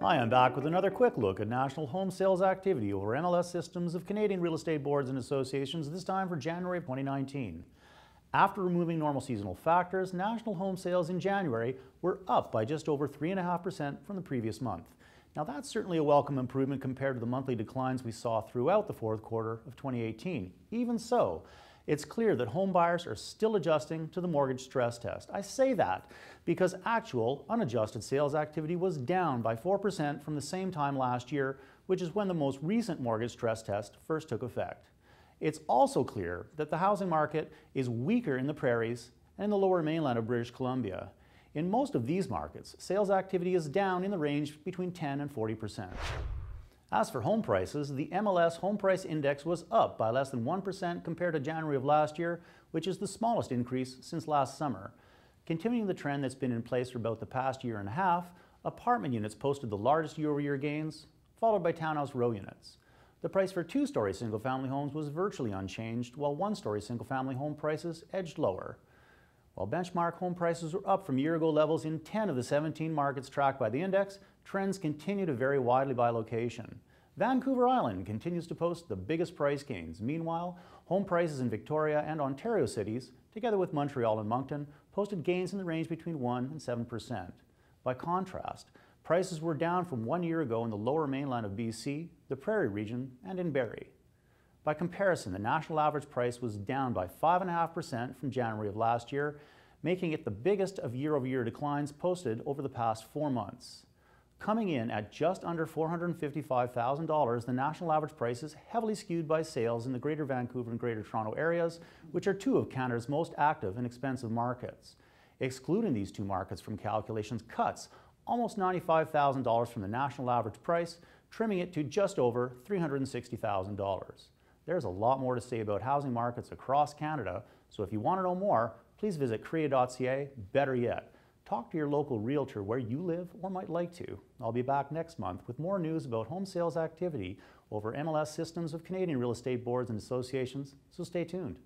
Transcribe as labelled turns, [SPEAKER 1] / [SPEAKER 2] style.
[SPEAKER 1] Hi, I'm back with another quick look at national home sales activity over MLS systems of Canadian real estate boards and associations, this time for January 2019. After removing normal seasonal factors, national home sales in January were up by just over 3.5% from the previous month. Now that's certainly a welcome improvement compared to the monthly declines we saw throughout the fourth quarter of 2018. Even so, it's clear that homebuyers are still adjusting to the mortgage stress test. I say that because actual unadjusted sales activity was down by 4% from the same time last year, which is when the most recent mortgage stress test first took effect. It's also clear that the housing market is weaker in the prairies and in the lower mainland of British Columbia. In most of these markets, sales activity is down in the range between 10 and 40 percent. As for home prices, the MLS Home Price Index was up by less than 1% compared to January of last year, which is the smallest increase since last summer. Continuing the trend that's been in place for about the past year and a half, apartment units posted the largest year-over-year gains, followed by townhouse row units. The price for two-story single-family homes was virtually unchanged, while one-story single-family home prices edged lower. While benchmark home prices were up from year-ago levels in 10 of the 17 markets tracked by the index, Trends continue to vary widely by location. Vancouver Island continues to post the biggest price gains. Meanwhile, home prices in Victoria and Ontario cities, together with Montreal and Moncton, posted gains in the range between 1 and 7 percent. By contrast, prices were down from one year ago in the lower mainland of BC, the Prairie region, and in Barrie. By comparison, the national average price was down by 5.5% from January of last year, making it the biggest of year over year declines posted over the past four months. Coming in at just under $455,000, the national average price is heavily skewed by sales in the Greater Vancouver and Greater Toronto areas, which are two of Canada's most active and expensive markets. Excluding these two markets from calculations cuts almost $95,000 from the national average price, trimming it to just over $360,000. There's a lot more to say about housing markets across Canada, so if you want to know more, please visit CREA.ca. Better yet, Talk to your local realtor where you live or might like to. I'll be back next month with more news about home sales activity over MLS systems of Canadian real estate boards and associations, so stay tuned.